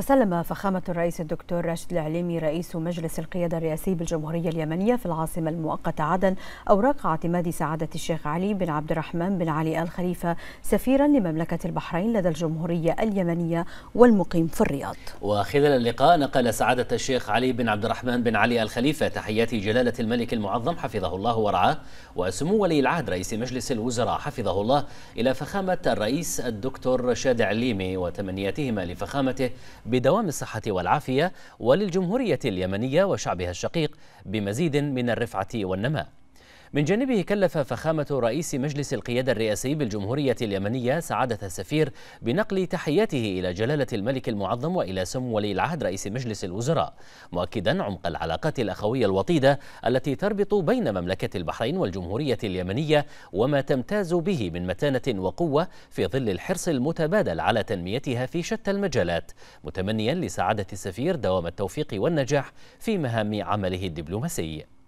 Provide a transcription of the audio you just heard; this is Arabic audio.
تسلم فخامة الرئيس الدكتور راشد العليمي رئيس مجلس القيادة الرئاسي بالجمهورية اليمنية في العاصمة المؤقتة عدن أوراق اعتماد سعادة الشيخ علي بن عبد الرحمن بن علي آل خليفة سفيرا لمملكة البحرين لدى الجمهورية اليمنية والمقيم في الرياض وخلال اللقاء نقل سعادة الشيخ علي بن عبد الرحمن بن علي آل خليفة تحيات جلالة الملك المعظم حفظه الله ورعاه وسمو ولي العهد رئيس مجلس الوزراء حفظه الله إلى فخامة الرئيس الدكتور راشد العليمي وتمنياتهما لفخامته بدوام الصحة والعافية وللجمهورية اليمنية وشعبها الشقيق بمزيد من الرفعة والنماء من جانبه كلف فخامة رئيس مجلس القيادة الرئاسي بالجمهورية اليمنية سعادة السفير بنقل تحياته إلى جلالة الملك المعظم وإلى سمو ولي العهد رئيس مجلس الوزراء مؤكدا عمق العلاقات الأخوية الوطيدة التي تربط بين مملكة البحرين والجمهورية اليمنية وما تمتاز به من متانة وقوة في ظل الحرص المتبادل على تنميتها في شتى المجالات متمنيا لسعادة السفير دوام التوفيق والنجاح في مهام عمله الدبلوماسي